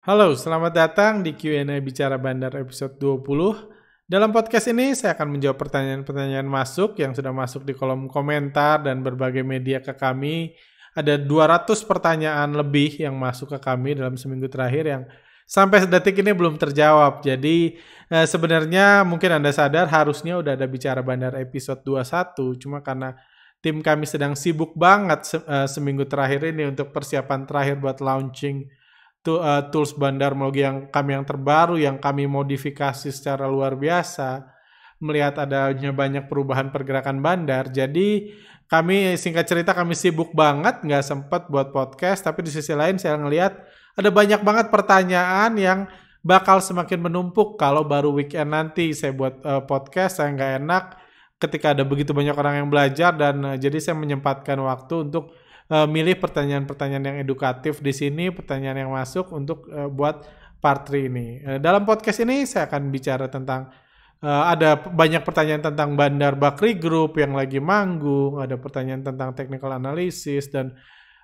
Halo, selamat datang di Q&A Bicara Bandar episode 20. Dalam podcast ini saya akan menjawab pertanyaan-pertanyaan masuk yang sudah masuk di kolom komentar dan berbagai media ke kami. Ada 200 pertanyaan lebih yang masuk ke kami dalam seminggu terakhir yang sampai detik ini belum terjawab. Jadi eh, sebenarnya mungkin Anda sadar harusnya udah ada Bicara Bandar episode 21, cuma karena tim kami sedang sibuk banget eh, seminggu terakhir ini untuk persiapan terakhir buat launching to, uh, eh, tools bandarmologi yang kami yang terbaru yang kami modifikasi secara luar biasa melihat adanya banyak perubahan pergerakan bandar jadi kami singkat cerita kami sibuk banget nggak sempat buat podcast tapi di sisi lain saya ngelihat ada banyak banget pertanyaan yang bakal semakin menumpuk kalau baru weekend nanti saya buat uh, podcast saya nggak enak ketika ada begitu banyak orang yang belajar dan uh, jadi saya menyempatkan waktu untuk uh, milih pertanyaan-pertanyaan yang edukatif di sini, pertanyaan yang masuk untuk uh, buat part 3 ini. Uh, dalam podcast ini saya akan bicara tentang uh, ada banyak pertanyaan tentang Bandar Bakri Group yang lagi manggung, ada pertanyaan tentang technical analysis dan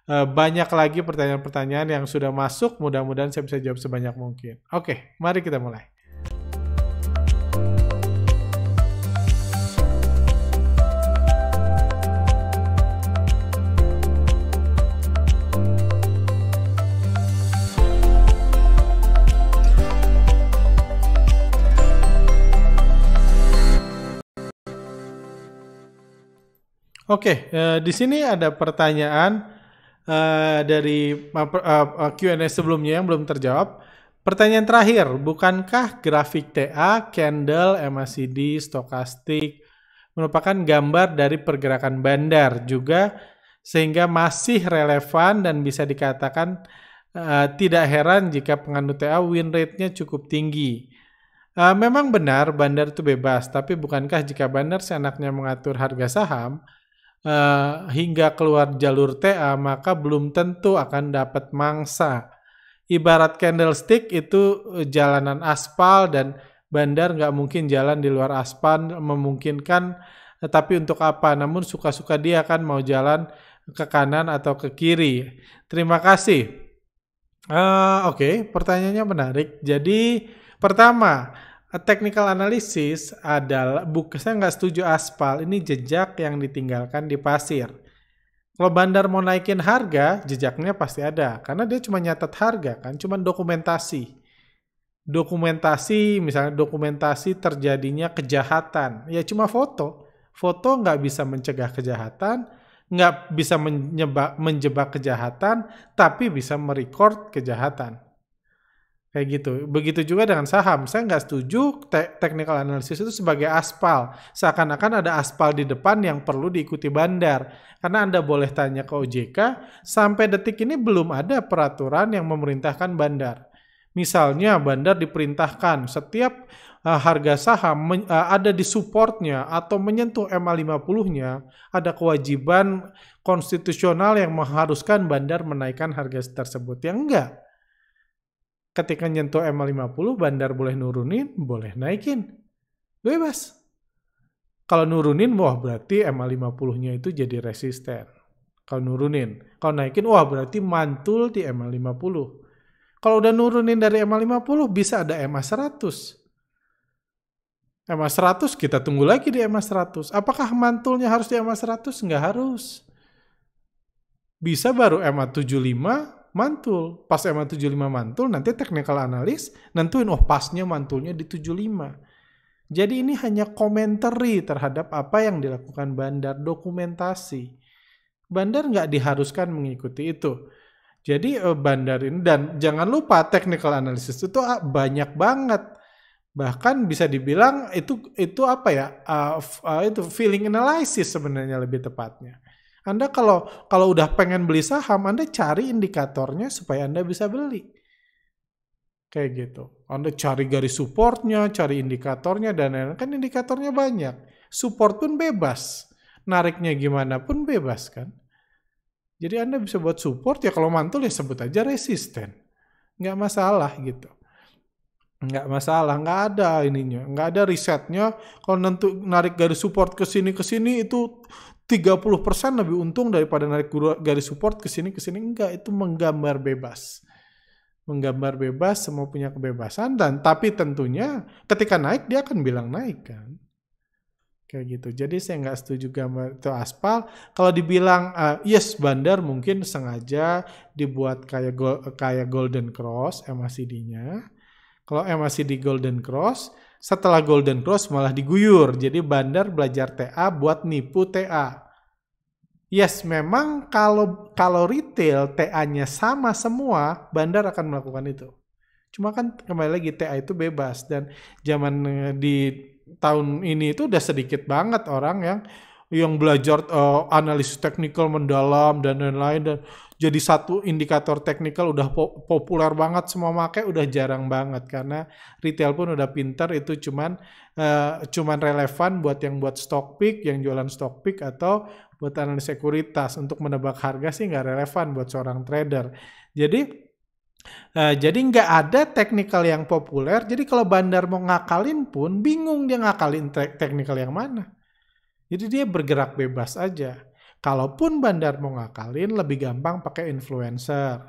uh, banyak lagi pertanyaan-pertanyaan yang sudah masuk. Mudah-mudahan saya bisa jawab sebanyak mungkin. Oke, okay, mari kita mulai. Oke, okay, uh, eh, di sini ada pertanyaan uh, dari uh, eh, Q&A sebelumnya yang belum terjawab. Pertanyaan terakhir, bukankah grafik TA, candle, MACD, stokastik merupakan gambar dari pergerakan bandar juga sehingga masih relevan dan bisa dikatakan uh, tidak heran jika penganut TA win rate-nya cukup tinggi. Uh, memang benar bandar itu bebas, tapi bukankah jika bandar seenaknya mengatur harga saham, uh, hingga keluar jalur TA, maka belum tentu akan dapat mangsa. Ibarat candlestick itu eh, jalanan aspal dan bandar nggak mungkin jalan di luar aspal memungkinkan tetapi eh, untuk apa namun suka-suka dia kan mau jalan ke kanan atau ke kiri terima kasih uh, oke okay. pertanyaannya menarik jadi pertama technical analysis adalah bukan saya nggak setuju aspal ini jejak yang ditinggalkan di pasir. Kalau bandar mau naikin harga, jejaknya pasti ada karena dia cuma nyatat harga kan, cuma dokumentasi. Dokumentasi misalnya dokumentasi terjadinya kejahatan, ya cuma foto. Foto nggak bisa mencegah kejahatan, nggak bisa menyebab menjebak kejahatan, tapi bisa merecord kejahatan. Kayak gitu. Begitu juga dengan saham. Saya nggak setuju te technical analysis itu sebagai aspal. Seakan-akan ada aspal di depan yang perlu diikuti bandar. Karena Anda boleh tanya ke OJK, sampai detik ini belum ada peraturan yang memerintahkan bandar. Misalnya bandar diperintahkan setiap uh, harga saham uh, ada di supportnya atau menyentuh MA 50-nya, ada kewajiban konstitusional yang mengharuskan bandar menaikkan harga tersebut. Ya enggak ketika nyentuh MA50 bandar boleh nurunin, boleh naikin. Bebas. Kalau nurunin, wah berarti MA50-nya itu jadi resisten. Kalau nurunin. Kalau naikin, wah berarti mantul di MA50. Kalau udah nurunin dari MA50, bisa ada MA100. MA100 kita tunggu lagi di MA100. Apakah mantulnya harus di MA100? Nggak harus. Bisa baru MA75, mantul. Pas emang 75 mantul, nanti technical analis nentuin, oh pasnya mantulnya di 75. Jadi ini hanya komentari terhadap apa yang dilakukan bandar, dokumentasi. Bandar nggak diharuskan mengikuti itu. Jadi eh, bandar ini, dan jangan lupa technical analysis itu ah, banyak banget. Bahkan bisa dibilang itu itu apa ya, uh, uh, itu feeling analysis sebenarnya lebih tepatnya. Anda kalau kalau udah pengen beli saham, Anda cari indikatornya supaya Anda bisa beli. Kayak gitu. Anda cari garis supportnya, cari indikatornya, dan lain-lain. Kan indikatornya banyak. Support pun bebas. Nariknya gimana pun bebas kan. Jadi Anda bisa buat support, ya kalau mantul ya sebut aja resisten. Nggak masalah gitu. Nggak masalah, nggak ada ininya. Nggak ada risetnya. Kalau nentu narik garis support ke sini ke sini itu 30% lebih untung daripada narik garis support ke sini ke sini enggak itu menggambar bebas. Menggambar bebas semua punya kebebasan dan tapi tentunya ketika naik dia akan bilang naik kan. Kayak gitu. Jadi saya nggak setuju gambar itu aspal. Kalau dibilang uh, yes bandar mungkin sengaja dibuat kayak go, kayak golden cross MACD-nya. Kalau MACD golden cross setelah Golden Cross malah diguyur, jadi bandar belajar TA buat nipu TA. Yes, memang kalau kalau retail TA-nya sama semua, bandar akan melakukan itu. Cuma kan kembali lagi TA itu bebas dan zaman eh, di tahun ini itu udah sedikit banget orang yang yang belajar uh, analisis teknikal mendalam dan lain-lain dan jadi satu indikator teknikal udah po populer banget semua make udah jarang banget karena retail pun udah pinter itu cuman uh, cuman relevan buat yang buat stock pick yang jualan stock pick atau buat analis sekuritas untuk menebak harga sih nggak relevan buat seorang trader jadi Uh, jadi nggak ada teknikal yang populer. Jadi kalau bandar mau ngakalin pun bingung dia ngakalin teknikal yang mana. Jadi dia bergerak bebas aja. Kalaupun bandar mau ngakalin, lebih gampang pakai influencer.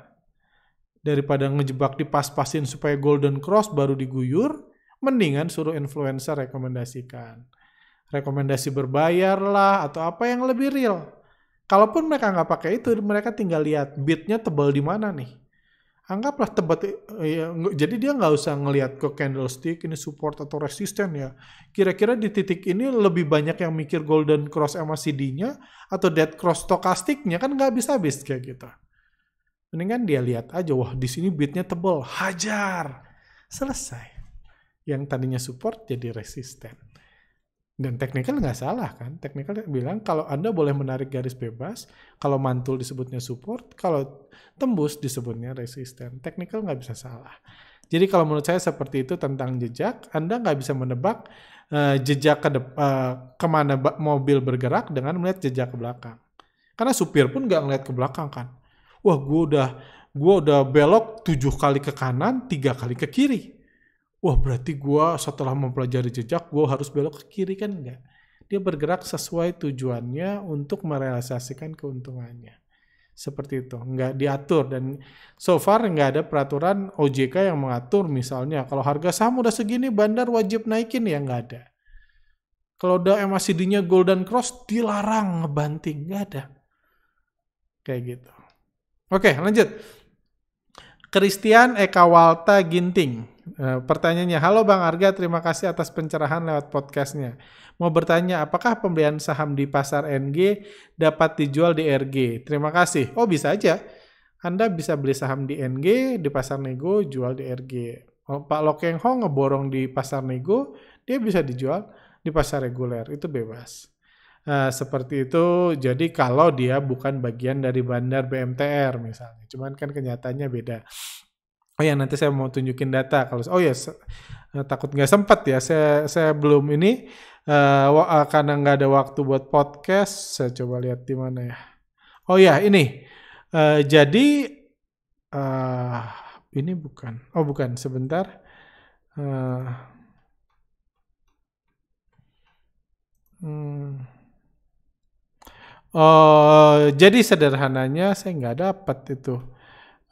Daripada ngejebak di pas pasin supaya golden cross baru diguyur, mendingan suruh influencer rekomendasikan. Rekomendasi berbayar lah, atau apa yang lebih real. Kalaupun mereka nggak pakai itu, mereka tinggal lihat bitnya tebal di mana nih anggaplah tebet eh, ya, jadi dia nggak usah ngelihat ke candlestick ini support atau resisten ya kira-kira di titik ini lebih banyak yang mikir golden cross MACD-nya atau dead cross stokastiknya kan nggak bisa habis kayak gitu mendingan dia lihat aja wah di sini beatnya tebel hajar selesai yang tadinya support jadi resisten dan teknikal nggak salah kan? Teknikal bilang kalau Anda boleh menarik garis bebas, kalau mantul disebutnya support, kalau tembus disebutnya resisten. Teknikal nggak bisa salah. Jadi kalau menurut saya seperti itu tentang jejak, Anda nggak bisa menebak uh, jejak ke uh, kemana mobil bergerak dengan melihat jejak ke belakang. Karena supir pun nggak ngeliat ke belakang kan. Wah gue udah gue udah belok tujuh kali ke kanan, tiga kali ke kiri wah berarti gue setelah mempelajari jejak gue harus belok ke kiri kan enggak dia bergerak sesuai tujuannya untuk merealisasikan keuntungannya seperti itu nggak diatur dan so far nggak ada peraturan OJK yang mengatur misalnya kalau harga saham udah segini bandar wajib naikin ya nggak ada kalau udah MACD-nya Golden Cross dilarang ngebanting nggak ada kayak gitu oke lanjut Christian Ekawalta Ginting Eh, pertanyaannya, halo Bang Arga, terima kasih atas pencerahan lewat podcastnya. Mau bertanya, apakah pembelian saham di pasar NG dapat dijual di RG? Terima kasih. Oh bisa aja. Anda bisa beli saham di NG, di pasar nego, jual di RG. Oh, Pak Lokeng Hong ngeborong di pasar nego, dia bisa dijual di pasar reguler. Itu bebas. Nah, seperti itu. Jadi kalau dia bukan bagian dari bandar BMTR misalnya, cuman kan kenyataannya beda oh ya nanti saya mau tunjukin data kalau oh ya takut nggak sempat ya saya saya belum ini uh, karena nggak ada waktu buat podcast saya coba lihat di mana ya oh ya ini uh, jadi uh, ini bukan oh bukan sebentar uh, hmm. oh jadi sederhananya saya nggak dapat itu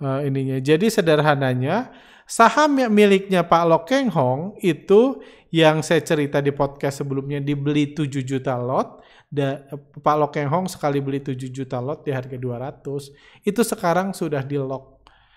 uh, ininya. Jadi sederhananya saham yang miliknya Pak Lokeng Hong itu yang saya cerita di podcast sebelumnya dibeli 7 juta lot. Da, Pak Lokeng Hong sekali beli 7 juta lot di harga 200. Itu sekarang sudah di lock.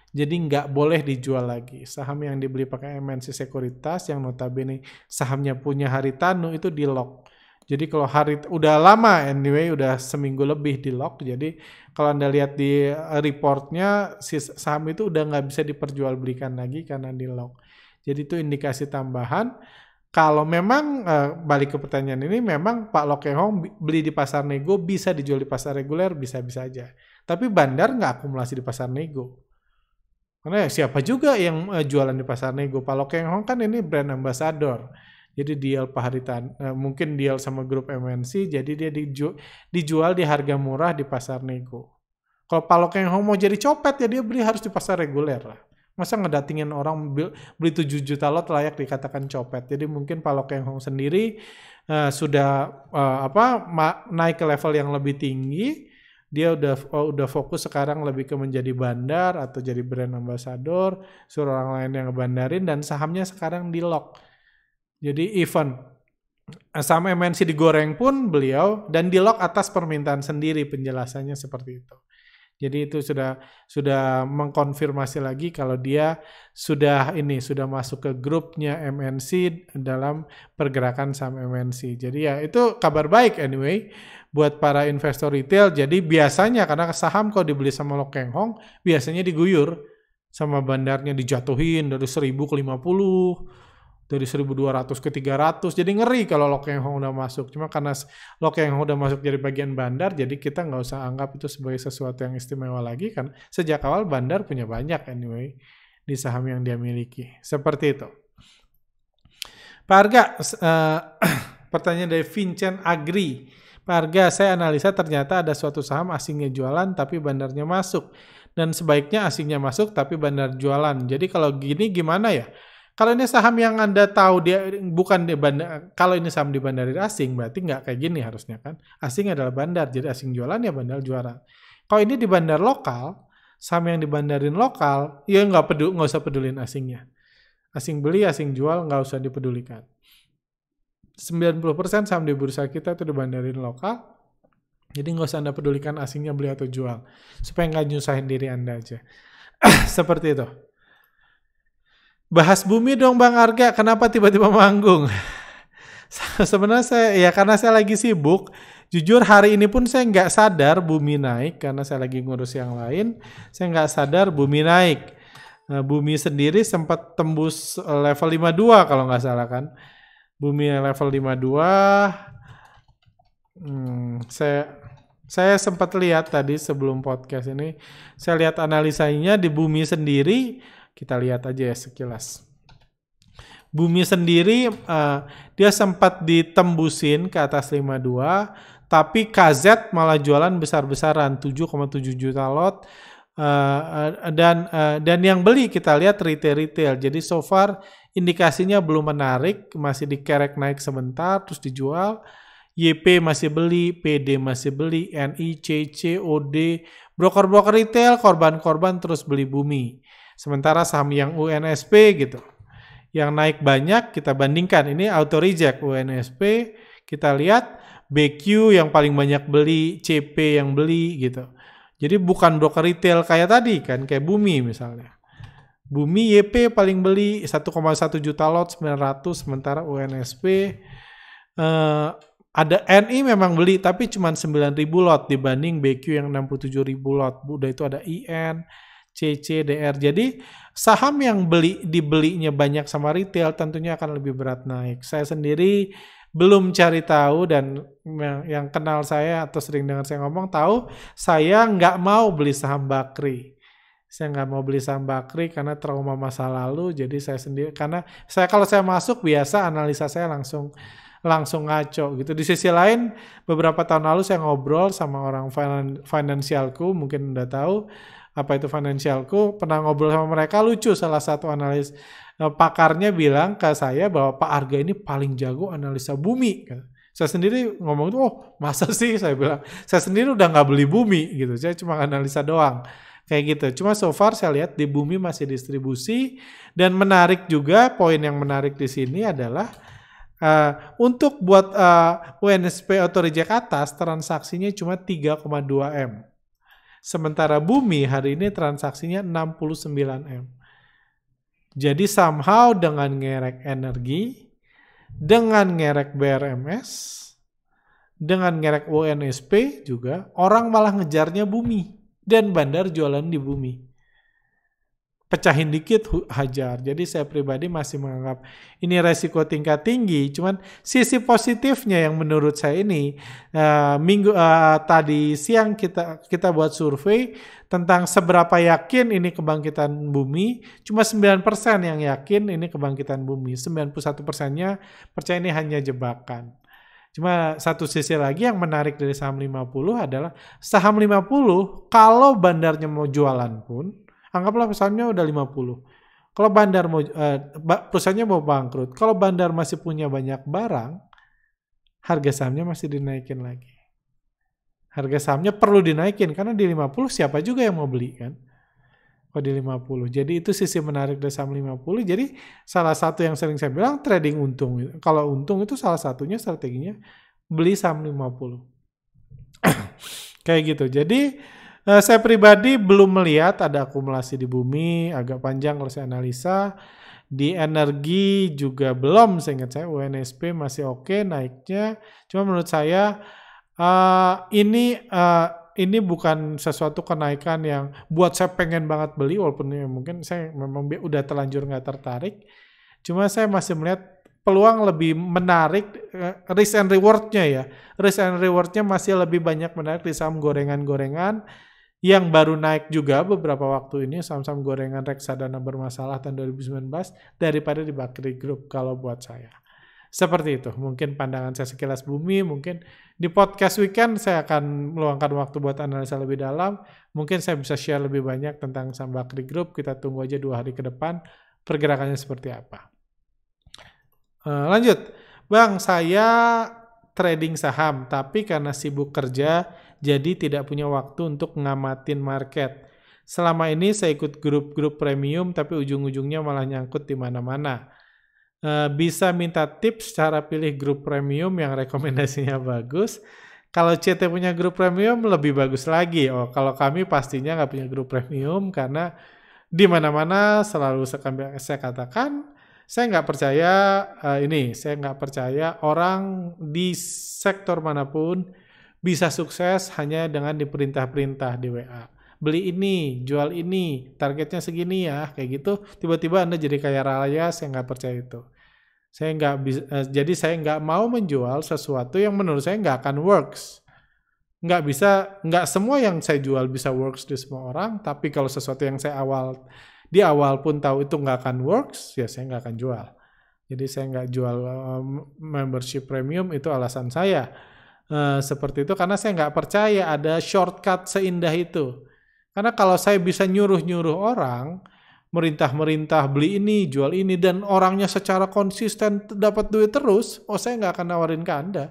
Jadi nggak boleh dijual lagi. Saham yang dibeli pakai MNC Sekuritas yang notabene sahamnya punya Tanu itu di lock. Jadi kalau hari udah lama anyway udah seminggu lebih di lock. Jadi kalau anda lihat di eh, reportnya si saham itu udah nggak bisa diperjualbelikan lagi karena di lock. Jadi itu indikasi tambahan. Kalau memang eh, balik ke pertanyaan ini, memang Pak Hong beli di pasar nego bisa dijual di pasar reguler bisa-bisa aja. Tapi bandar nggak akumulasi di pasar nego. Karena ya siapa juga yang eh, jualan di pasar nego? Pak Hong kan ini brand ambassador jadi deal paharitan uh, mungkin deal sama grup MNC jadi dia dijual, dijual di harga murah di pasar nego. Kalau palok yang mau jadi copet ya dia beli harus di pasar reguler lah. Masa ngedatingin orang beli 7 juta lot layak dikatakan copet. Jadi mungkin palok yang sendiri uh, sudah uh, apa naik ke level yang lebih tinggi dia udah oh, udah fokus sekarang lebih ke menjadi bandar atau jadi brand ambassador suruh orang lain yang ngebandarin dan sahamnya sekarang di lock jadi even eh, sama MNC digoreng pun beliau dan di lock atas permintaan sendiri penjelasannya seperti itu. Jadi itu sudah sudah mengkonfirmasi lagi kalau dia sudah ini sudah masuk ke grupnya MNC dalam pergerakan saham MNC. Jadi ya itu kabar baik anyway buat para investor retail. Jadi biasanya karena saham kalau dibeli sama Lok Keng Hong biasanya diguyur sama bandarnya dijatuhin dari 1000 ke 50 dari 1200 ke 300 jadi ngeri kalau Lok Yang Hong udah masuk cuma karena Lok Yang Hong udah masuk jadi bagian bandar jadi kita nggak usah anggap itu sebagai sesuatu yang istimewa lagi kan sejak awal bandar punya banyak anyway di saham yang dia miliki seperti itu Pak Arga uh, pertanyaan dari Vincent Agri Pak Arga saya analisa ternyata ada suatu saham asingnya jualan tapi bandarnya masuk dan sebaiknya asingnya masuk tapi bandar jualan jadi kalau gini gimana ya kalau ini saham yang Anda tahu dia bukan di bandar, kalau ini saham di bandar asing berarti nggak kayak gini harusnya kan. Asing adalah bandar, jadi asing jualan ya bandar juara. Kalau ini di bandar lokal, saham yang dibandarin lokal, ya nggak pedu, nggak usah pedulin asingnya. Asing beli, asing jual, nggak usah dipedulikan. 90% saham di bursa kita itu dibandarin lokal, jadi nggak usah Anda pedulikan asingnya beli atau jual. Supaya nggak nyusahin diri Anda aja. Seperti itu. Bahas bumi dong Bang Arga, kenapa tiba-tiba manggung? Sebenarnya saya, ya karena saya lagi sibuk, jujur hari ini pun saya nggak sadar bumi naik, karena saya lagi ngurus yang lain, saya nggak sadar bumi naik. Nah, bumi sendiri sempat tembus level 52 kalau nggak salah kan. Bumi level 52, hmm, saya saya sempat lihat tadi sebelum podcast ini, saya lihat analisanya di bumi sendiri, kita lihat aja ya sekilas. Bumi sendiri uh, dia sempat ditembusin ke atas 52, tapi KZ malah jualan besar-besaran 7,7 juta lot. Uh, uh, dan uh, dan yang beli kita lihat retail-retail. Jadi so far indikasinya belum menarik, masih dikerek naik sebentar terus dijual. YP masih beli, PD masih beli, NICC, OD, broker-broker retail, korban-korban terus beli bumi. Sementara saham yang UNSP gitu, yang naik banyak kita bandingkan. Ini auto reject UNSP, kita lihat BQ yang paling banyak beli, CP yang beli gitu. Jadi bukan broker retail kayak tadi kan, kayak Bumi misalnya. Bumi YP paling beli 1,1 juta lot 900 sementara UNSP eh, ada NI memang beli tapi cuma 9.000 lot dibanding BQ yang 67.000 lot. Udah itu ada IN, CCDR. Jadi saham yang beli dibelinya banyak sama retail tentunya akan lebih berat naik. Saya sendiri belum cari tahu dan yang kenal saya atau sering dengar saya ngomong tahu saya nggak mau beli saham Bakri. Saya nggak mau beli saham Bakri karena trauma masa lalu. Jadi saya sendiri karena saya kalau saya masuk biasa analisa saya langsung langsung ngaco gitu. Di sisi lain beberapa tahun lalu saya ngobrol sama orang finansialku mungkin udah tahu apa itu financialku pernah ngobrol sama mereka lucu salah satu analis nah, pakarnya bilang ke saya bahwa Pak Arga ini paling jago analisa bumi saya sendiri ngomong itu oh masa sih saya bilang saya sendiri udah nggak beli bumi gitu saya cuma analisa doang kayak gitu. Cuma so far saya lihat di bumi masih distribusi dan menarik juga poin yang menarik di sini adalah uh, untuk buat uh, e, UNSP atau reject atas transaksinya cuma 3,2 M. Sementara bumi hari ini transaksinya 69M. Jadi somehow dengan ngerek energi, dengan ngerek BRMS, dengan ngerek UNSP juga, orang malah ngejarnya bumi. Dan bandar jualan di bumi pecahin dikit hajar. Jadi saya pribadi masih menganggap ini resiko tingkat tinggi. Cuman sisi positifnya yang menurut saya ini uh, minggu uh, tadi siang kita kita buat survei tentang seberapa yakin ini kebangkitan bumi. Cuma 9% yang yakin ini kebangkitan bumi. 91 persennya percaya ini hanya jebakan. Cuma satu sisi lagi yang menarik dari saham 50 adalah saham 50 kalau bandarnya mau jualan pun Anggaplah perusahaannya udah 50. Kalau bandar mau eh, perusahaannya mau bangkrut, kalau bandar masih punya banyak barang, harga sahamnya masih dinaikin lagi. Harga sahamnya perlu dinaikin karena di 50 siapa juga yang mau beli kan? Kalau di 50. Jadi itu sisi menarik dari saham 50. Jadi salah satu yang sering saya bilang trading untung. Kalau untung itu salah satunya strateginya beli saham 50. Kayak gitu. Jadi Nah, saya pribadi belum melihat ada akumulasi di bumi, agak panjang kalau saya analisa. Di energi juga belum, Saya ingat saya UNSP masih oke okay naiknya. Cuma menurut saya uh, ini uh, ini bukan sesuatu kenaikan yang buat saya pengen banget beli, walaupun ya, mungkin saya memang udah terlanjur nggak tertarik. Cuma saya masih melihat peluang lebih menarik risk and rewardnya ya risk and rewardnya masih lebih banyak menarik di saham gorengan-gorengan yang baru naik juga beberapa waktu ini saham-saham gorengan reksadana bermasalah tahun 2019 daripada di Bakri Group kalau buat saya. Seperti itu, mungkin pandangan saya sekilas bumi, mungkin di podcast weekend saya akan meluangkan waktu buat analisa lebih dalam, mungkin saya bisa share lebih banyak tentang saham Bakri Group, kita tunggu aja dua hari ke depan pergerakannya seperti apa. Eh, lanjut, Bang saya trading saham, tapi karena sibuk kerja, jadi tidak punya waktu untuk ngamatin market. Selama ini saya ikut grup-grup premium, tapi ujung-ujungnya malah nyangkut di mana-mana. E, bisa minta tips cara pilih grup premium yang rekomendasinya bagus. Kalau CT punya grup premium lebih bagus lagi. Oh, kalau kami pastinya nggak punya grup premium karena di mana-mana selalu saya katakan saya nggak percaya uh, ini, saya nggak percaya orang di sektor manapun bisa sukses hanya dengan diperintah-perintah di WA. Beli ini, jual ini, targetnya segini ya, kayak gitu. Tiba-tiba Anda jadi kaya raya, saya nggak percaya itu. Saya nggak bisa, eh, jadi saya nggak mau menjual sesuatu yang menurut saya nggak akan works. Nggak bisa, nggak semua yang saya jual bisa works di semua orang, tapi kalau sesuatu yang saya awal, di awal pun tahu itu nggak akan works, ya saya nggak akan jual. Jadi saya nggak jual eh, membership premium, itu alasan saya uh, seperti itu karena saya nggak percaya ada shortcut seindah itu. Karena kalau saya bisa nyuruh-nyuruh orang, merintah-merintah beli ini, jual ini, dan orangnya secara konsisten dapat duit terus, oh saya nggak akan nawarin ke Anda.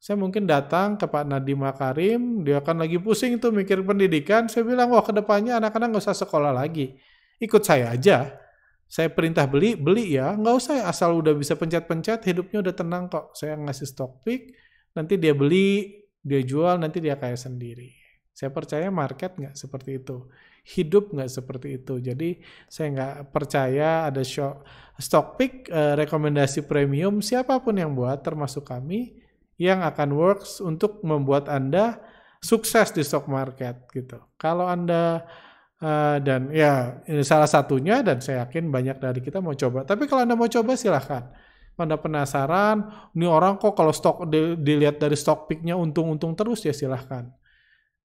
Saya mungkin datang ke Pak Nadiem Makarim, dia akan lagi pusing tuh mikir pendidikan, saya bilang, wah kedepannya anak-anak nggak usah sekolah lagi. Ikut saya aja. Saya perintah beli, beli ya. Nggak usah asal udah bisa pencet-pencet, hidupnya udah tenang kok. Saya ngasih stock pick, nanti dia beli, dia jual, nanti dia kaya sendiri. Saya percaya market nggak seperti itu. Hidup nggak seperti itu. Jadi saya nggak percaya ada shock, stock pick, uh, rekomendasi premium, siapapun yang buat, termasuk kami, yang akan works untuk membuat Anda sukses di stock market gitu. Kalau Anda Uh, dan ya ini salah satunya dan saya yakin banyak dari kita mau coba. Tapi kalau Anda mau coba silahkan pada penasaran, ini orang kok kalau stok dilihat dari stok picknya untung-untung terus ya silahkan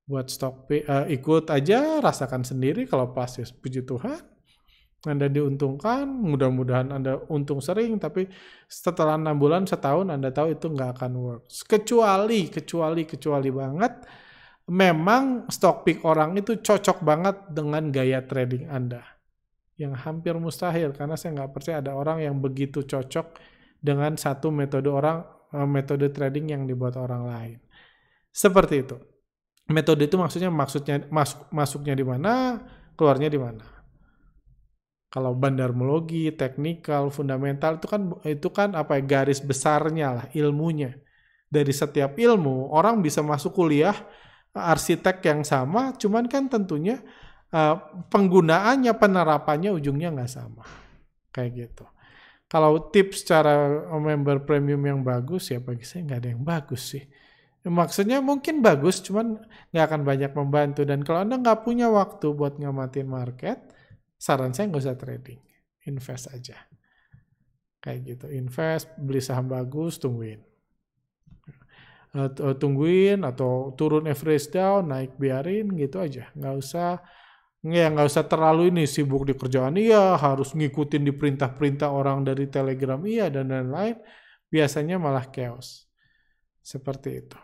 buat stok pick, uh, ikut aja rasakan sendiri kalau pas ya puji Tuhan anda diuntungkan, mudah-mudahan Anda untung sering, tapi setelah 6 bulan, setahun Anda tahu itu nggak akan works Kecuali, kecuali, kecuali banget, memang stock pick orang itu cocok banget dengan gaya trading Anda. Yang hampir mustahil, karena saya nggak percaya ada orang yang begitu cocok dengan satu metode orang eh, metode trading yang dibuat orang lain. Seperti itu. Metode itu maksudnya maksudnya masuk masuknya di mana, keluarnya di mana. Kalau bandarmologi, teknikal, fundamental itu kan itu kan apa ya garis besarnya lah ilmunya. Dari setiap ilmu orang bisa masuk kuliah arsitek yang sama, cuman kan tentunya eh, penggunaannya penerapannya ujungnya nggak sama kayak gitu kalau tips cara eh, member premium yang bagus ya bagi saya nggak ada yang bagus sih. Maksudnya mungkin bagus, cuman nggak akan banyak membantu. Dan kalau Anda nggak punya waktu buat ngamatin market, saran saya nggak usah trading. Invest aja. Kayak gitu. Invest, beli saham bagus, tungguin. Eh, eh, tungguin atau turun average down, naik biarin gitu aja. Nggak usah ya nggak usah terlalu ini sibuk di kerjaan iya harus ngikutin di perintah-perintah orang dari telegram iya dan lain-lain biasanya malah chaos seperti itu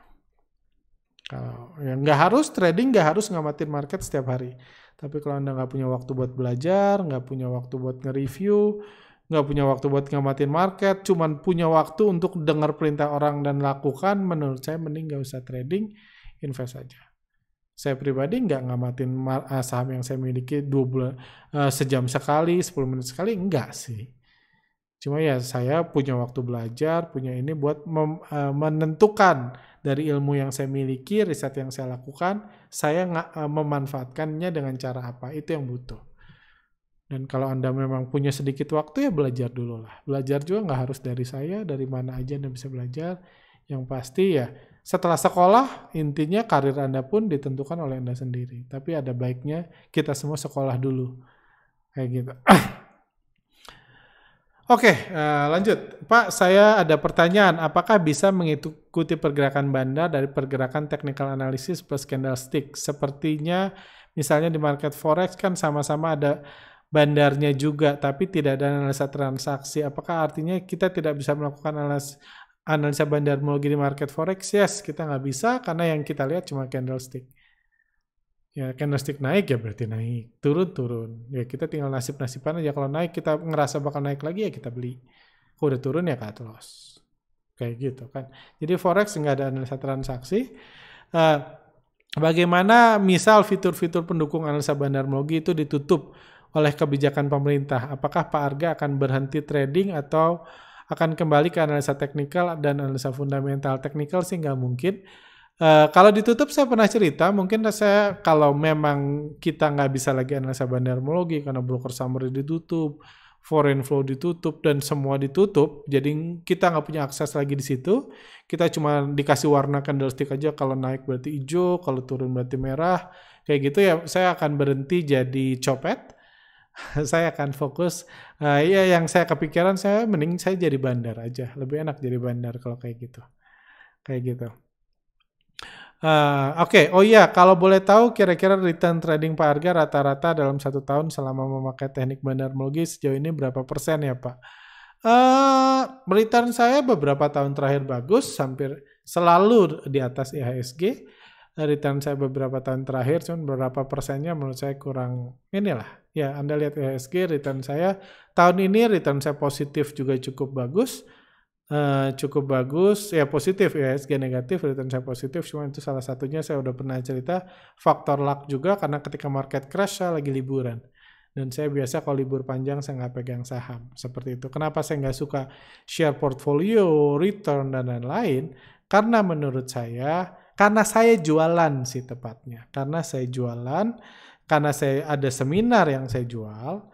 kalau ya nggak harus trading nggak harus ngamatin market setiap hari tapi kalau anda nggak punya waktu buat belajar nggak punya waktu buat nge-review nggak punya waktu buat ngamatin market cuman punya waktu untuk dengar perintah orang dan lakukan menurut saya mending nggak usah trading invest aja saya pribadi nggak ngamatin eh, saham yang saya miliki dua bulan eh, sejam sekali, 10 menit sekali, enggak sih. Cuma ya saya punya waktu belajar, punya ini buat eh, menentukan dari ilmu yang saya miliki, riset yang saya lakukan, saya nggak memanfaatkannya dengan cara apa. Itu yang butuh. Dan kalau Anda memang punya sedikit waktu ya belajar dulu lah. Belajar juga nggak harus dari saya, dari mana aja Anda bisa belajar. Yang pasti ya setelah sekolah intinya karir Anda pun ditentukan oleh Anda sendiri. Tapi ada baiknya kita semua sekolah dulu. Kayak gitu. Oke, okay, uh, eh, lanjut. Pak, saya ada pertanyaan. Apakah bisa mengikuti pergerakan bandar dari pergerakan technical analysis plus candlestick? Sepertinya misalnya di market forex kan sama-sama ada bandarnya juga, tapi tidak ada analisa transaksi. Apakah artinya kita tidak bisa melakukan analisis analisa bandarmologi di market forex, yes, kita nggak bisa karena yang kita lihat cuma candlestick. Ya, candlestick naik ya berarti naik. Turun-turun. Ya, kita tinggal nasib-nasiban aja. Kalau naik, kita ngerasa bakal naik lagi ya kita beli. Kalau udah turun ya cut loss. Kayak gitu kan. Jadi forex nggak ada analisa transaksi. Uh, bagaimana misal fitur-fitur pendukung analisa bandarmologi itu ditutup oleh kebijakan pemerintah? Apakah Pak Arga akan berhenti trading atau akan kembali ke analisa teknikal dan analisa fundamental teknikal sih nggak mungkin. Uh, kalau ditutup saya pernah cerita, mungkin saya kalau memang kita nggak bisa lagi analisa bandarmologi karena broker summary ditutup, foreign flow ditutup dan semua ditutup jadi kita nggak punya akses lagi di situ kita cuma dikasih warna candlestick aja kalau naik berarti hijau kalau turun berarti merah kayak gitu ya saya akan berhenti jadi copet saya akan fokus uh, ya yang saya kepikiran saya mending saya jadi bandar aja lebih enak jadi bandar kalau kayak gitu kayak gitu uh, oke okay. oh iya kalau boleh tahu kira-kira return trading pak harga rata-rata dalam satu tahun selama memakai teknik bandar melogi sejauh ini berapa persen ya pak uh, return saya beberapa tahun terakhir bagus hampir selalu di atas IHSG return saya beberapa tahun terakhir, cuman berapa persennya menurut saya kurang inilah. Ya, Anda lihat ESG return saya tahun ini return saya positif juga cukup bagus. Uh, cukup bagus ya positif ya negatif return saya positif cuma itu salah satunya saya udah pernah cerita faktor luck juga karena ketika market crash saya lagi liburan dan saya biasa kalau libur panjang saya nggak pegang saham seperti itu kenapa saya nggak suka share portfolio return dan lain-lain karena menurut saya karena saya jualan sih tepatnya. Karena saya jualan, karena saya ada seminar yang saya jual.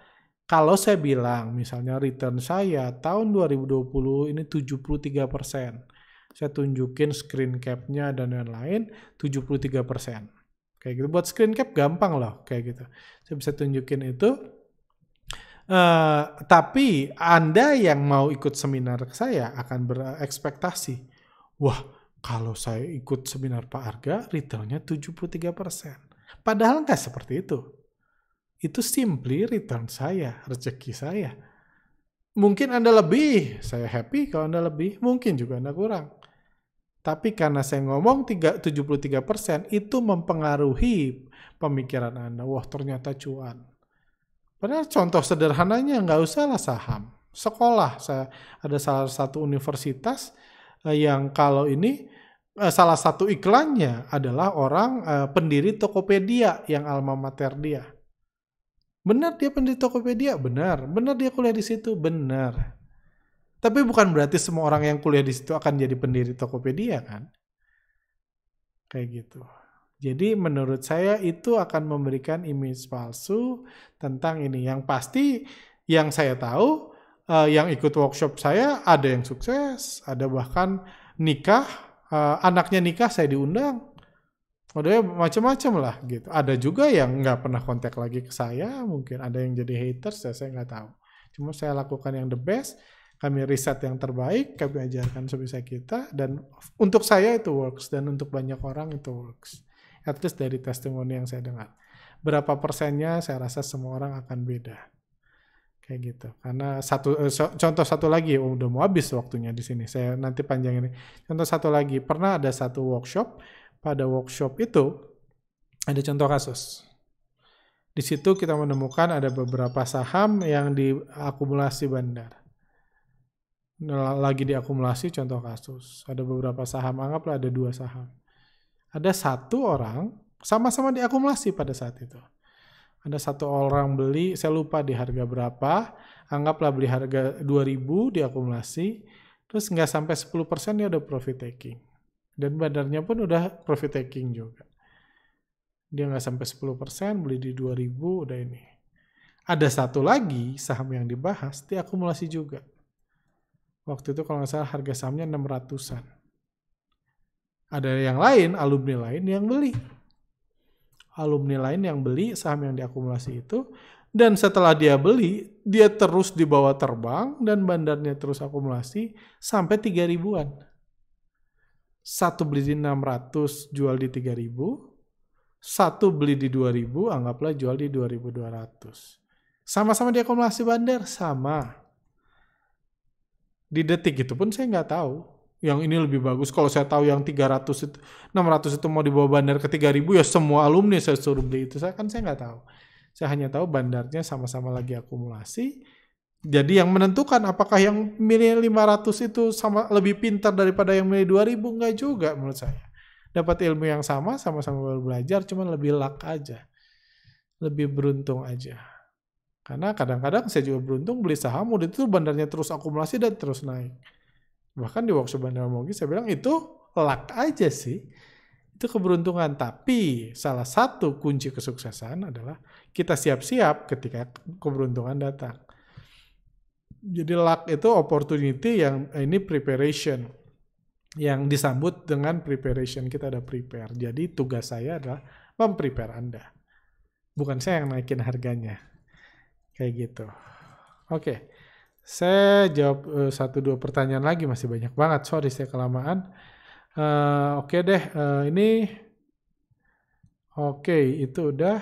Kalau saya bilang misalnya return saya tahun 2020 ini 73 Saya tunjukin screen capnya dan lain-lain 73 persen. Kayak gitu. Buat screen cap gampang loh kayak gitu. Saya bisa tunjukin itu. Uh, tapi Anda yang mau ikut seminar saya akan berekspektasi. Wah, kalau saya ikut seminar Pak Arga, returnnya 73%. Padahal nggak seperti itu. Itu simply return saya, rezeki saya. Mungkin Anda lebih, saya happy kalau Anda lebih, mungkin juga Anda kurang. Tapi karena saya ngomong tiga 73% itu mempengaruhi pemikiran Anda. Wah ternyata cuan. Padahal contoh sederhananya nggak usahlah saham. Sekolah, saya ada salah satu universitas Eh, yang kalau ini eh, salah satu iklannya adalah orang eh, pendiri Tokopedia yang alma mater dia. Benar dia pendiri Tokopedia? Benar. Benar dia kuliah di situ? Benar. Tapi bukan berarti semua orang yang kuliah di situ akan jadi pendiri Tokopedia kan? Kayak gitu. Jadi menurut saya itu akan memberikan image palsu tentang ini. Yang pasti yang saya tahu uh, yang ikut workshop saya ada yang sukses, ada bahkan nikah, uh, anaknya nikah saya diundang. Udah ya, macam-macam lah gitu. Ada juga yang nggak pernah kontak lagi ke saya, mungkin ada yang jadi haters, ya saya nggak tahu. Cuma saya lakukan yang the best, kami riset yang terbaik, kami ajarkan sebisa kita, dan untuk saya itu works, dan untuk banyak orang itu works. At least dari testimoni yang saya dengar. Berapa persennya saya rasa semua orang akan beda kayak gitu karena satu eh, contoh satu lagi oh, udah mau habis waktunya di sini saya nanti panjang ini contoh satu lagi pernah ada satu workshop pada workshop itu ada contoh kasus di situ kita menemukan ada beberapa saham yang diakumulasi bandar lagi diakumulasi contoh kasus ada beberapa saham anggaplah ada dua saham ada satu orang sama-sama diakumulasi pada saat itu ada satu orang beli, saya lupa di harga berapa, anggaplah beli harga 2000 di akumulasi, terus nggak sampai 10% dia udah profit taking. Dan badarnya pun udah profit taking juga. Dia nggak sampai 10%, beli di 2000 udah ini. Ada satu lagi saham yang dibahas, di akumulasi juga. Waktu itu kalau nggak salah harga sahamnya 600-an. Ada yang lain, alumni lain yang beli alumni lain yang beli saham yang diakumulasi itu dan setelah dia beli dia terus dibawa terbang dan bandarnya terus akumulasi sampai 3 ribuan satu beli di 600 jual di ribu satu beli di ribu anggaplah jual di 2200 sama-sama diakumulasi bandar sama di detik itu pun saya nggak tahu yang ini lebih bagus. Kalau saya tahu yang 300 itu, 600 itu mau dibawa bandar ke 3000 ya semua alumni saya suruh beli itu. Saya kan saya nggak tahu. Saya hanya tahu bandarnya sama-sama lagi akumulasi. Jadi yang menentukan apakah yang milih 500 itu sama lebih pintar daripada yang milih 2000 nggak juga menurut saya. Dapat ilmu yang sama, sama-sama belajar, cuman lebih luck aja. Lebih beruntung aja. Karena kadang-kadang saya juga beruntung beli saham, udah itu bandarnya terus akumulasi dan terus naik bahkan di workshop Mogi saya bilang itu luck aja sih itu keberuntungan tapi salah satu kunci kesuksesan adalah kita siap-siap ketika keberuntungan datang jadi luck itu opportunity yang ini preparation yang disambut dengan preparation kita ada prepare jadi tugas saya adalah memprepare anda bukan saya yang naikin harganya kayak gitu oke okay. Saya jawab eh, satu dua pertanyaan lagi masih banyak banget. Sorry saya kelamaan. Uh, Oke okay deh, uh, ini Oke, okay, itu udah.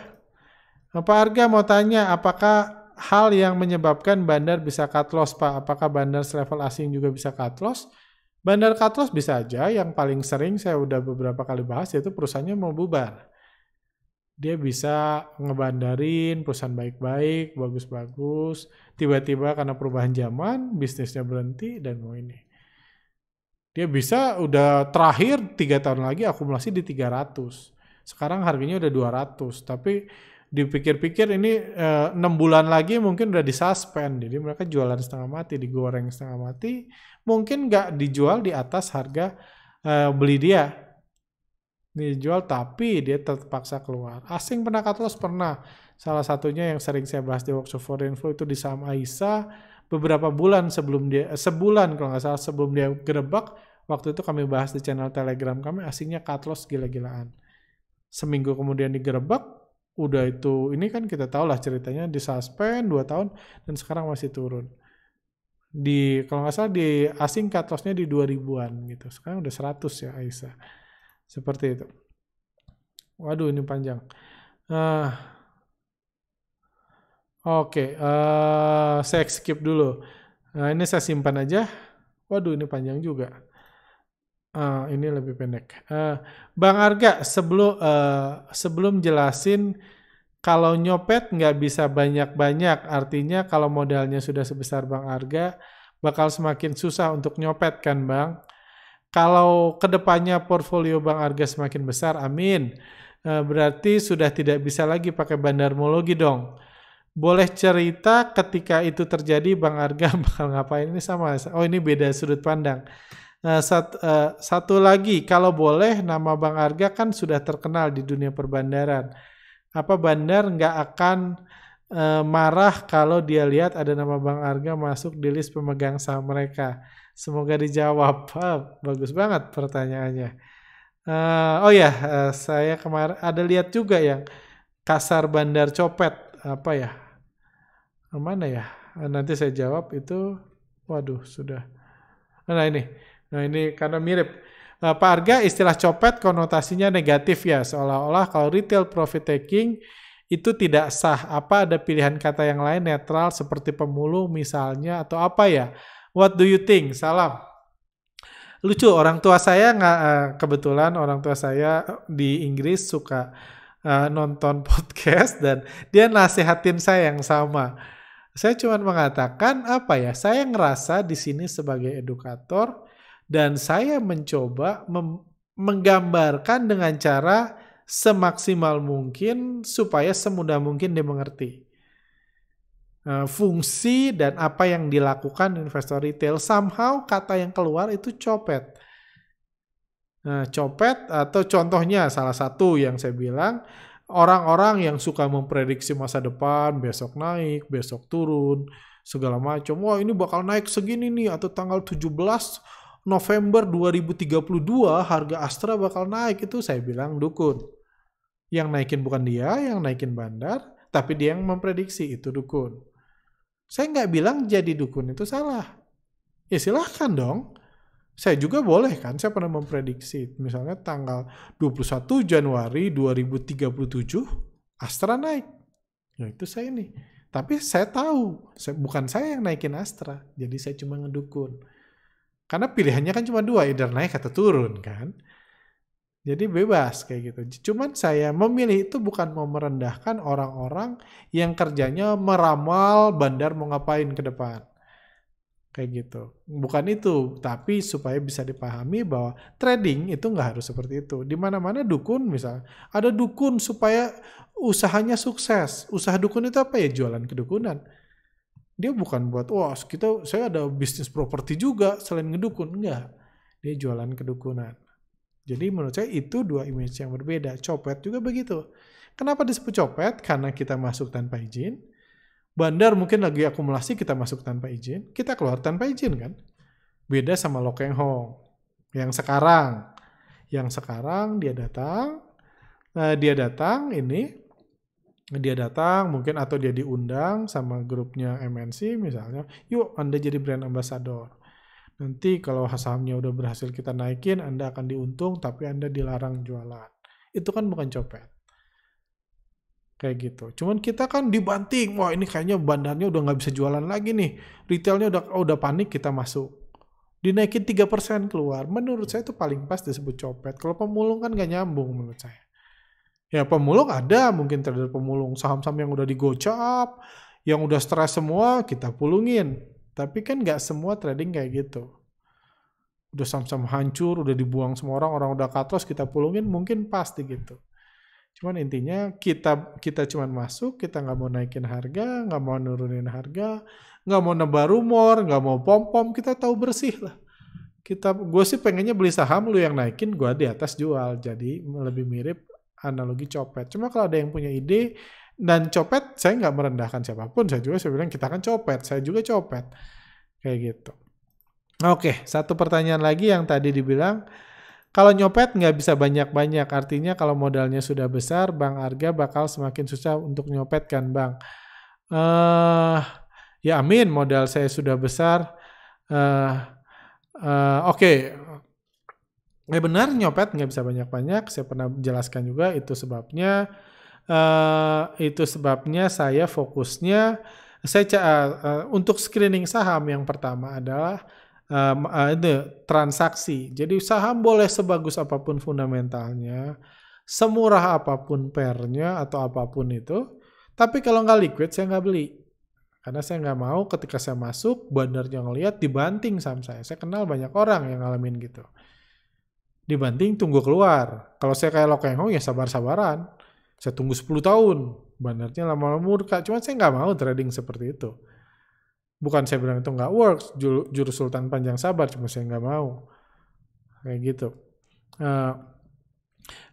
Pak Arga mau tanya, apakah hal yang menyebabkan bandar bisa cut loss, Pak? Apakah bandar selevel asing juga bisa cut loss? Bandar cut loss bisa aja, yang paling sering saya udah beberapa kali bahas, yaitu perusahaannya mau bubar dia bisa ngebandarin perusahaan baik-baik, bagus-bagus. Tiba-tiba karena perubahan zaman, bisnisnya berhenti dan mau ini. Dia bisa udah terakhir tiga tahun lagi akumulasi di 300. Sekarang harganya udah 200, tapi dipikir-pikir ini eh, enam 6 bulan lagi mungkin udah disuspend. Jadi mereka jualan setengah mati, digoreng setengah mati. Mungkin nggak dijual di atas harga eh, beli dia jual tapi dia terpaksa keluar. Asing pernah cutloss pernah. Salah satunya yang sering saya bahas di workshop foreign flow itu di saham Aisa beberapa bulan sebelum dia eh, sebulan kalau nggak salah sebelum dia gerebek waktu itu kami bahas di channel Telegram kami asingnya loss gila-gilaan. Seminggu kemudian digerebek udah itu ini kan kita tahu lah ceritanya di suspend 2 tahun dan sekarang masih turun di kalau nggak salah di asing cut lossnya di 2000-an gitu sekarang udah 100 ya Aisyah seperti itu. Waduh, ini panjang. Uh, Oke, okay, uh, eh, saya skip dulu. Nah, ini saya simpan aja. Waduh, ini panjang juga. Uh, ini lebih pendek. Uh, Bang Arga, sebelum uh, sebelum jelasin kalau nyopet nggak bisa banyak-banyak, artinya kalau modalnya sudah sebesar Bang Arga, bakal semakin susah untuk nyopet kan Bang? Kalau kedepannya portfolio Bang Arga semakin besar, amin. Eh, berarti sudah tidak bisa lagi pakai bandarmologi dong. Boleh cerita ketika itu terjadi Bang Arga bakal ngapain? Ini sama, oh ini beda sudut pandang. Eh, eh, satu lagi, kalau boleh nama Bang Arga kan sudah terkenal di dunia perbandaran. Apa bandar nggak akan marah kalau dia lihat ada nama Bang Arga masuk di list pemegang saham mereka? Semoga dijawab. Ah, bagus banget pertanyaannya. Uh, oh ya, uh, saya kemarin ada lihat juga yang kasar bandar copet apa ya? Mana ya? Eh, nanti saya jawab itu. Waduh, sudah. Nah ini, nah ini karena mirip. Uh, Pak Arga, istilah copet konotasinya negatif ya, seolah-olah kalau retail profit taking itu tidak sah. Apa ada pilihan kata yang lain netral seperti pemulung misalnya atau apa ya? What do you think? Salam. Lucu orang tua saya nggak uh, kebetulan orang tua saya eh, di Inggris suka uh, nonton podcast dan dia nasihatin saya yang sama. Saya cuma mengatakan apa ya? Saya ngerasa di sini sebagai edukator dan saya mencoba menggambarkan dengan cara semaksimal mungkin supaya semudah mungkin dia mengerti. Eh, fungsi dan apa yang dilakukan investor retail. Somehow kata yang keluar itu copet. Nah, copet atau contohnya salah satu yang saya bilang orang-orang yang suka memprediksi masa depan, besok naik, besok turun, segala macam. Wah, ini bakal naik segini nih atau tanggal 17 November 2032 harga Astra bakal naik itu saya bilang dukun. Yang naikin bukan dia, yang naikin bandar, tapi dia yang memprediksi itu dukun. Saya nggak bilang jadi dukun itu salah. Ya silahkan dong. Saya juga boleh kan, saya pernah memprediksi. Misalnya tanggal 21 Januari 2037, Astra naik. Ya itu saya ini. Tapi saya tahu, saya, bukan saya yang naikin Astra. Jadi saya cuma ngedukun. Karena pilihannya kan cuma dua, either naik atau turun kan. Jadi bebas kayak gitu. Cuman saya memilih itu bukan mau merendahkan orang-orang yang kerjanya meramal bandar mau ngapain ke depan. Kayak gitu. Bukan itu, tapi supaya bisa dipahami bahwa trading itu nggak harus seperti itu. Di mana-mana dukun misalnya, ada dukun supaya usahanya sukses. Usaha dukun itu apa ya? Jualan kedukunan. Dia bukan buat, wah kita, saya ada bisnis properti juga selain ngedukun. Enggak. Dia jualan kedukunan jadi menurut saya itu dua image yang berbeda. Copet juga begitu. Kenapa disebut copet? Karena kita masuk tanpa izin. Bandar mungkin lagi akumulasi kita masuk tanpa izin. Kita keluar tanpa izin kan? Beda sama Lokeng Hong. Yang sekarang. Yang sekarang dia datang. Nah, dia datang ini. Dia datang mungkin atau dia diundang sama grupnya MNC misalnya. Yuk Anda jadi brand ambassador Nanti kalau sahamnya udah berhasil kita naikin, Anda akan diuntung, tapi Anda dilarang jualan. Itu kan bukan copet. Kayak gitu. Cuman kita kan dibanting, wah ini kayaknya bandarnya udah nggak bisa jualan lagi nih. Retailnya udah oh, udah panik, kita masuk. Dinaikin 3% keluar. Menurut saya itu paling pas disebut copet. Kalau pemulung kan nggak nyambung menurut saya. Ya pemulung ada mungkin trader pemulung. Saham-saham yang udah digocap, yang udah stres semua, kita pulungin tapi kan nggak semua trading kayak gitu. Udah sam-sam hancur, udah dibuang semua orang, orang udah katros kita pulungin mungkin pasti gitu. Cuman intinya kita kita cuman masuk, kita nggak mau naikin harga, nggak mau nurunin harga, nggak mau nebar rumor, nggak mau pom pom, kita tahu bersih lah. Kita gue sih pengennya beli saham lu yang naikin, gue di atas jual. Jadi lebih mirip analogi copet. Cuma kalau ada yang punya ide, dan copet, saya nggak merendahkan siapapun. Saya juga saya bilang kita kan copet. Saya juga copet. Kayak gitu. Oke, satu pertanyaan lagi yang tadi dibilang. Kalau nyopet nggak bisa banyak-banyak. Artinya kalau modalnya sudah besar, Bang Arga bakal semakin susah untuk nyopet kan Bang? Uh, ya amin, modal saya sudah besar. Uh, uh, Oke, okay. Ya benar nyopet nggak bisa banyak-banyak. Saya pernah jelaskan juga itu sebabnya Uh, itu sebabnya saya fokusnya saya uh, uh, untuk screening saham yang pertama adalah um, uh, the transaksi. Jadi saham boleh sebagus apapun fundamentalnya, semurah apapun pernya atau apapun itu, tapi kalau nggak liquid saya nggak beli. Karena saya nggak mau ketika saya masuk, bandarnya ngelihat dibanting saham saya. Saya kenal banyak orang yang ngalamin gitu. Dibanting tunggu keluar. Kalau saya kayak Lokeng Hong ya sabar-sabaran saya tunggu 10 tahun, bandarnya lama-lama murka. Cuman saya nggak mau trading seperti itu. Bukan saya bilang itu nggak works, jurus sultan panjang sabar, cuma saya nggak mau. Kayak gitu. Uh,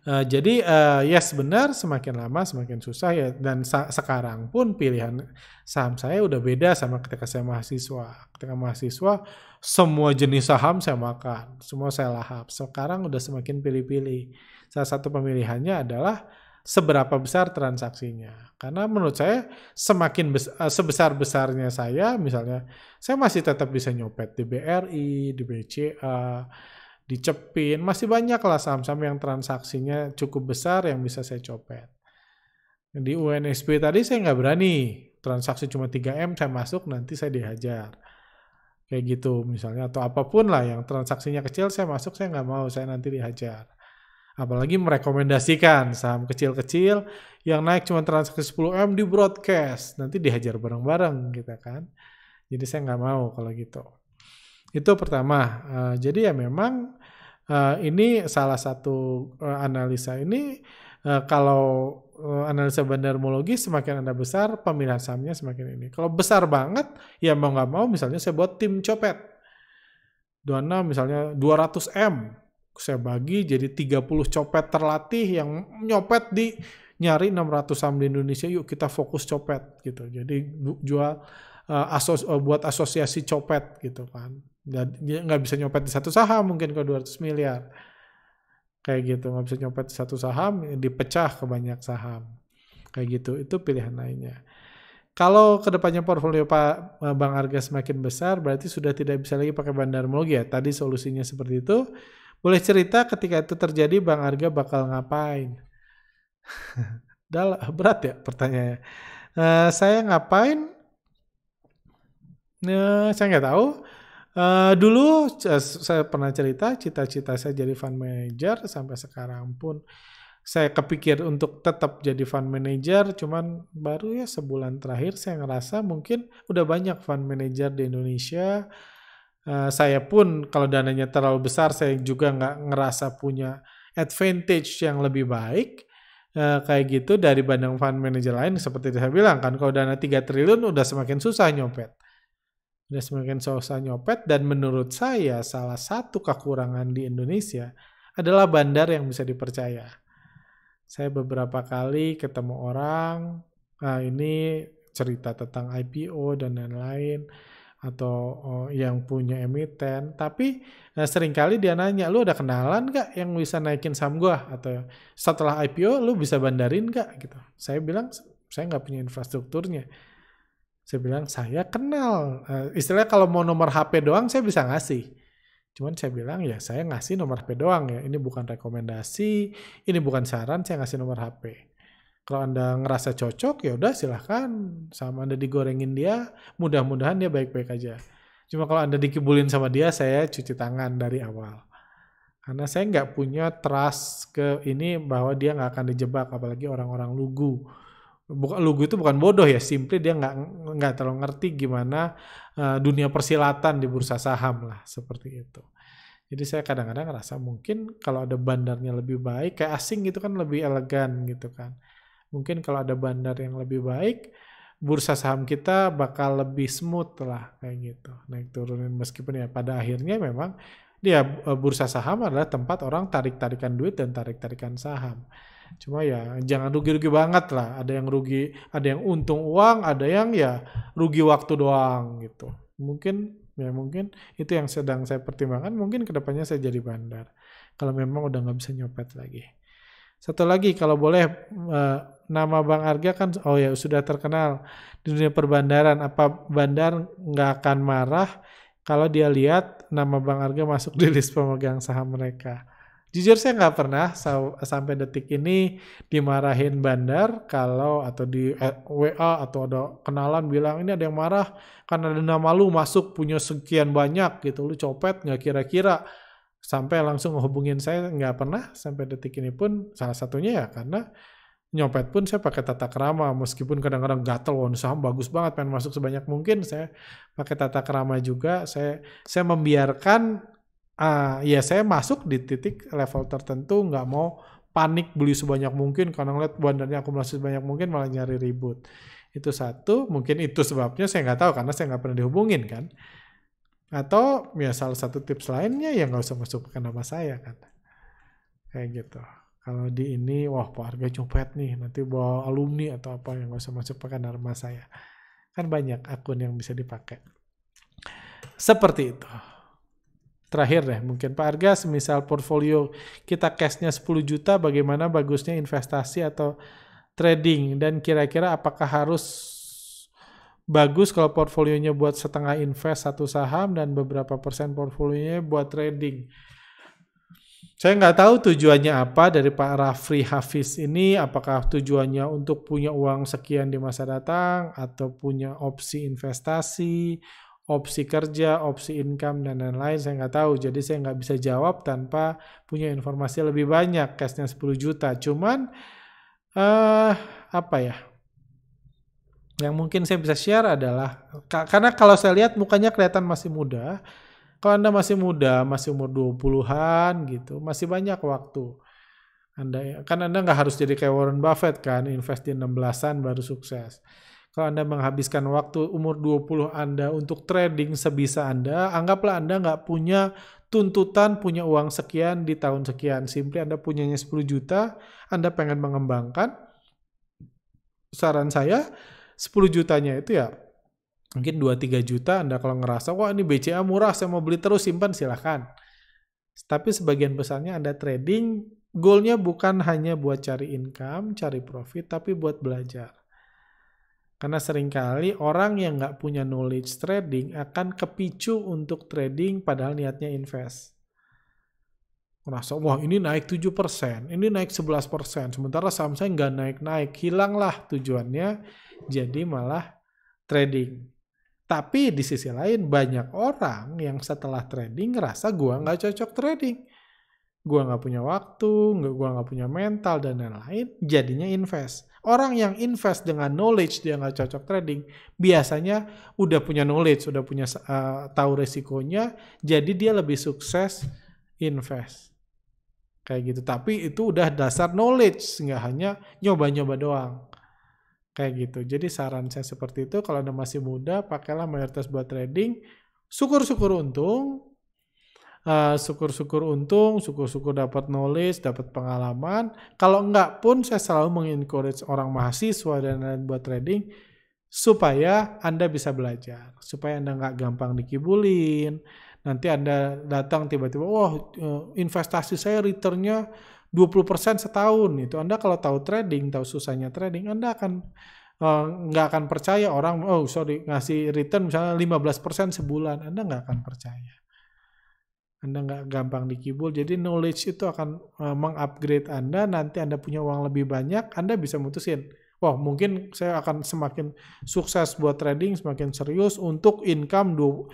Uh, jadi uh, yes benar semakin lama semakin susah ya dan sekarang pun pilihan saham saya udah beda sama ketika saya mahasiswa. Ketika mahasiswa semua jenis saham saya makan, semua saya lahap. Sekarang udah semakin pilih-pilih. Salah satu pemilihannya adalah seberapa besar transaksinya. Karena menurut saya semakin besar, eh, sebesar-besarnya saya misalnya saya masih tetap bisa nyopet di BRI, di BCA, di Cepin, masih banyak lah saham-saham yang transaksinya cukup besar yang bisa saya copet. Di UNSP tadi saya nggak berani, transaksi cuma 3M saya masuk nanti saya dihajar. Kayak gitu misalnya, atau apapun lah yang transaksinya kecil saya masuk saya nggak mau, saya nanti dihajar Apalagi merekomendasikan saham kecil-kecil yang naik cuma transaksi 10M di broadcast. Nanti dihajar bareng-bareng gitu kan. Jadi saya nggak mau kalau gitu. Itu pertama. Uh, jadi ya memang uh, ini salah satu uh, analisa ini uh, kalau uh, analisa bandarmologi semakin Anda besar, pemilihan sahamnya semakin ini. Kalau besar banget, ya mau nggak mau misalnya saya buat tim copet. 26 misalnya 200M saya bagi jadi 30 copet terlatih yang nyopet di nyari 600 saham di Indonesia yuk kita fokus copet gitu jadi jual uh, asos uh, buat asosiasi copet gitu kan dan dia nggak bisa nyopet di satu saham mungkin ke 200 miliar kayak gitu nggak bisa nyopet di satu saham ya dipecah ke banyak saham kayak gitu itu pilihan lainnya kalau kedepannya portfolio Pak eh, Bang Arga semakin besar, berarti sudah tidak bisa lagi pakai bandar ya. Tadi solusinya seperti itu. Boleh cerita ketika itu terjadi Bang Arga bakal ngapain? Berat ya pertanyaannya. Uh, saya ngapain? Uh, saya nggak tahu. Uh, dulu uh, saya pernah cerita cita-cita saya jadi fund manager sampai sekarang pun saya kepikir untuk tetap jadi fund manager cuman baru ya sebulan terakhir saya ngerasa mungkin udah banyak fund manager di Indonesia uh, saya pun kalau dananya terlalu besar saya juga nggak ngerasa punya advantage yang lebih baik uh, kayak gitu dari bandang fund manager lain seperti saya bilang kan kalau dana 3 triliun udah semakin susah nyopet udah semakin susah nyopet dan menurut saya salah satu kekurangan di Indonesia adalah bandar yang bisa dipercaya. Saya beberapa kali ketemu orang, nah ini cerita tentang IPO dan lain-lain atau oh, yang punya emiten tapi nah, seringkali dia nanya lu ada kenalan gak yang bisa naikin saham gua atau setelah IPO lu bisa bandarin gak gitu saya bilang saya nggak punya infrastrukturnya saya bilang saya kenal uh, istilahnya kalau mau nomor HP doang saya bisa ngasih cuman saya bilang ya saya ngasih nomor HP doang ya ini bukan rekomendasi ini bukan saran saya ngasih nomor HP kalau Anda ngerasa cocok, ya udah silahkan sama Anda digorengin dia. Mudah-mudahan dia baik-baik aja. Cuma kalau Anda dikibulin sama dia, saya cuci tangan dari awal. Karena saya nggak punya trust ke ini bahwa dia nggak akan dijebak, apalagi orang-orang lugu. Bukan, lugu itu bukan bodoh ya, simply dia nggak nggak terlalu ngerti gimana uh, dunia persilatan di bursa saham lah seperti itu. Jadi saya kadang-kadang ngerasa mungkin kalau ada bandarnya lebih baik, kayak asing gitu kan lebih elegan gitu kan. Mungkin kalau ada bandar yang lebih baik, bursa saham kita bakal lebih smooth lah kayak gitu. Naik turunin meskipun ya pada akhirnya memang dia ya, e, bursa saham adalah tempat orang tarik-tarikan duit dan tarik-tarikan saham. Cuma ya jangan rugi-rugi banget lah. Ada yang rugi, ada yang untung uang, ada yang ya rugi waktu doang gitu. Mungkin ya mungkin itu yang sedang saya pertimbangkan. Mungkin kedepannya saya jadi bandar. Kalau memang udah nggak bisa nyopet lagi. Satu lagi kalau boleh e, nama Bang Arga kan oh ya sudah terkenal di dunia perbandaran. Apa bandar nggak akan marah kalau dia lihat nama Bang Arga masuk di list pemegang saham mereka? Jujur saya nggak pernah sampai detik ini dimarahin bandar kalau atau di eh, WA atau ada kenalan bilang ini ada yang marah karena ada nama lu masuk punya sekian banyak gitu lu copet nggak kira-kira sampai langsung hubungin saya nggak pernah sampai detik ini pun salah satunya ya karena nyopet pun saya pakai tata kerama meskipun kadang-kadang gatel wah saham bagus banget pengen masuk sebanyak mungkin saya pakai tata kerama juga saya saya membiarkan uh, ya saya masuk di titik level tertentu nggak mau panik beli sebanyak mungkin karena ngeliat bandarnya akumulasi sebanyak mungkin malah nyari ribut itu satu mungkin itu sebabnya saya nggak tahu karena saya nggak pernah dihubungin kan atau ya salah satu tips lainnya yang nggak usah masuk ke nama saya kan kayak gitu kalau di ini wah Pak Arga copet nih nanti bawa alumni atau apa yang nggak usah masuk pakai nama saya kan banyak akun yang bisa dipakai seperti itu terakhir deh mungkin Pak Arga semisal portfolio kita cashnya 10 juta bagaimana bagusnya investasi atau trading dan kira-kira apakah harus bagus kalau portfolionya buat setengah invest satu saham dan beberapa persen portfolionya buat trading saya nggak tahu tujuannya apa dari Pak Rafri Hafiz ini, apakah tujuannya untuk punya uang sekian di masa datang, atau punya opsi investasi, opsi kerja, opsi income, dan lain-lain, saya nggak tahu. Jadi saya nggak bisa jawab tanpa punya informasi lebih banyak, cashnya 10 juta. Cuman, eh uh, apa ya, yang mungkin saya bisa share adalah, karena kalau saya lihat mukanya kelihatan masih muda, kalau Anda masih muda, masih umur 20-an gitu, masih banyak waktu. Anda, ya, kan Anda nggak harus jadi kayak Warren Buffett kan, invest di 16-an baru sukses. Kalau Anda menghabiskan waktu umur 20 Anda untuk trading sebisa Anda, anggaplah Anda nggak punya tuntutan punya uang sekian di tahun sekian. Simply Anda punyanya 10 juta, Anda pengen mengembangkan. Saran saya, 10 jutanya itu ya mungkin 2-3 juta Anda kalau ngerasa wah ini BCA murah saya mau beli terus simpan silahkan tapi sebagian besarnya Anda trading goalnya bukan hanya buat cari income cari profit tapi buat belajar karena seringkali orang yang nggak punya knowledge trading akan kepicu untuk trading padahal niatnya invest merasa wah ini naik 7%, ini naik 11%, sementara saham saya nggak naik-naik, hilanglah tujuannya, jadi malah trading. Tapi di sisi lain banyak orang yang setelah trading ngerasa gue nggak cocok trading. Gue nggak punya waktu, gue nggak punya mental, dan lain-lain. Jadinya invest. Orang yang invest dengan knowledge dia nggak cocok trading, biasanya udah punya knowledge, udah punya uh, tahu resikonya, jadi dia lebih sukses invest. Kayak gitu. Tapi itu udah dasar knowledge, nggak hanya nyoba-nyoba doang. Kayak gitu. Jadi saran saya seperti itu, kalau Anda masih muda, pakailah mayoritas buat trading. Syukur-syukur untung, eh, syukur-syukur uh, untung, syukur-syukur dapat knowledge, dapat pengalaman. Kalau enggak pun, saya selalu mengencourage orang mahasiswa dan lain buat trading, supaya Anda bisa belajar, supaya Anda nggak gampang dikibulin, nanti Anda datang tiba-tiba, wah eh, investasi saya returnnya 20% setahun itu Anda kalau tahu trading, tahu susahnya trading, Anda akan eh, nggak uh, akan percaya orang oh sorry ngasih return misalnya 15% sebulan Anda nggak akan percaya Anda nggak gampang dikibul jadi knowledge itu akan uh, mengupgrade Anda nanti Anda punya uang lebih banyak Anda bisa mutusin wah mungkin saya akan semakin sukses buat trading semakin serius untuk income 20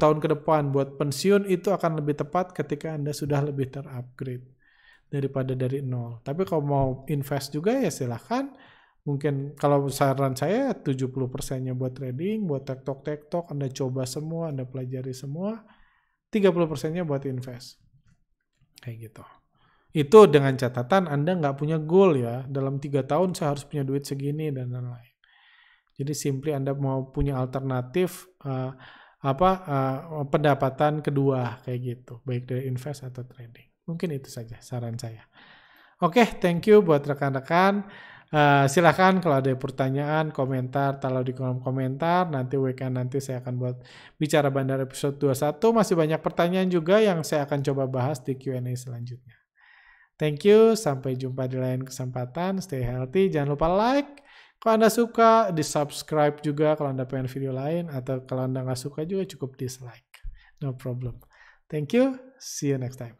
tahun ke depan buat pensiun itu akan lebih tepat ketika Anda sudah lebih terupgrade daripada dari nol. Tapi kalau mau invest juga ya silahkan. Mungkin kalau saran saya 70 persennya buat trading, buat tektok-tektok, Anda coba semua, Anda pelajari semua. 30 persennya buat invest. Kayak gitu. Itu dengan catatan Anda nggak punya goal ya. Dalam tiga tahun saya harus punya duit segini dan lain-lain. Jadi simply Anda mau punya alternatif uh, apa uh, pendapatan kedua kayak gitu, baik dari invest atau trading. Mungkin itu saja saran saya. Oke, okay, thank you buat rekan-rekan. Uh, eh, silahkan kalau ada pertanyaan, komentar, taruh di kolom komentar. Nanti weekend nanti saya akan buat bicara bandar episode 21. Masih banyak pertanyaan juga yang saya akan coba bahas di Q&A selanjutnya. Thank you, sampai jumpa di lain kesempatan. Stay healthy, jangan lupa like. Kalau Anda suka, di subscribe juga kalau Anda pengen video lain. Atau kalau Anda nggak suka juga cukup dislike. No problem. Thank you, see you next time.